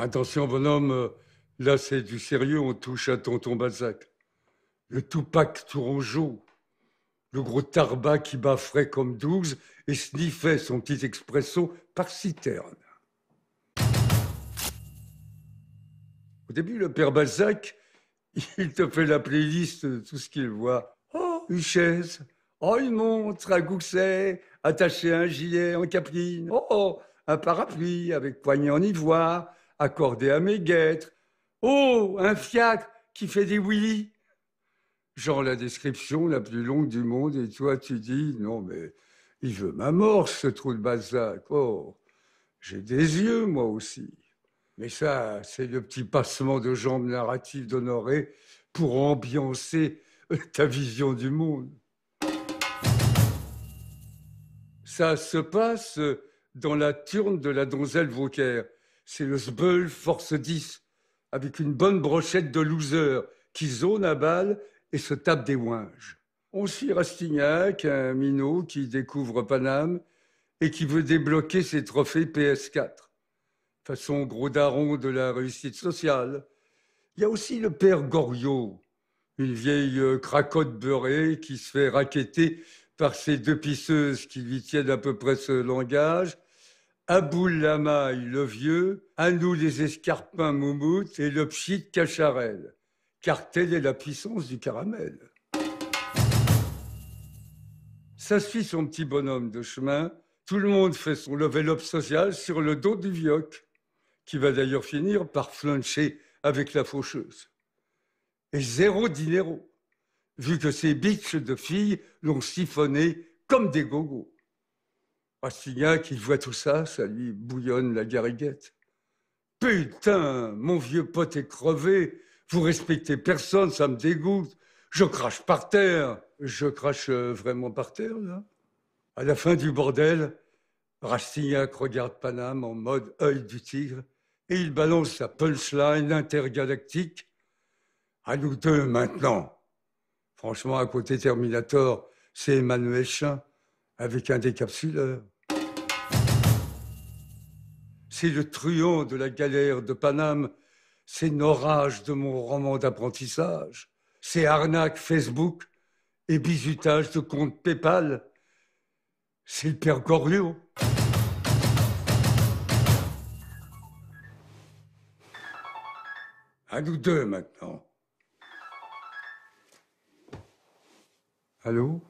Attention, bonhomme, euh, là c'est du sérieux, on touche à tonton Balzac. Le Tupac Tourangeau, le gros tarbat qui baffrait comme douze et sniffait son petit expresso par citerne. Au début, le père Balzac, il te fait la playlist de tout ce qu'il voit. Oh, une chaise, oh, une montre à gousset, attaché à un gilet en caprine, oh, oh un parapluie avec poignée en ivoire, accordé à mes guêtres. Oh, un fiacre qui fait des oui, Genre la description la plus longue du monde, et toi tu dis non, mais il veut ma mort, ce trou de Balzac. Oh, j'ai des yeux moi aussi. Mais ça, c'est le petit passement de jambes narratives d'Honoré pour ambiancer ta vision du monde. Ça se passe dans la turne de la donzelle Vauquer c'est le Sbeul Force 10, avec une bonne brochette de loser qui zone à balle et se tape des ouinges. On suit Rastignac, un minot qui découvre Paname et qui veut débloquer ses trophées PS4. Façon gros daron de la réussite sociale. Il y a aussi le père Goriot, une vieille euh, cracotte beurrée qui se fait raqueter par ses deux pisseuses qui lui tiennent à peu près ce langage la maille le Vieux, Anou les escarpins moumoutes et le pchit Cacharel, car telle est la puissance du caramel. Ça suit son petit bonhomme de chemin, tout le monde fait son level-up social sur le dos du vioc, qui va d'ailleurs finir par fluncher avec la faucheuse. Et zéro dinero, vu que ces bitches de filles l'ont siphonné comme des gogos. Rastignac, ah, il voit tout ça, ça lui bouillonne la gariguette. Putain, mon vieux pote est crevé, vous respectez personne, ça me dégoûte, je crache par terre. Je crache euh, vraiment par terre, là À la fin du bordel, Rastignac regarde Paname en mode œil du tigre et il balance sa punchline intergalactique. À nous deux maintenant. Franchement, à côté Terminator, c'est Emmanuel avec un décapsuleur. C'est le truand de la galère de Paname, c'est Norage de mon roman d'apprentissage, c'est arnaque Facebook et bizutage de compte PayPal, c'est le père Goriot. À nous deux maintenant. Allô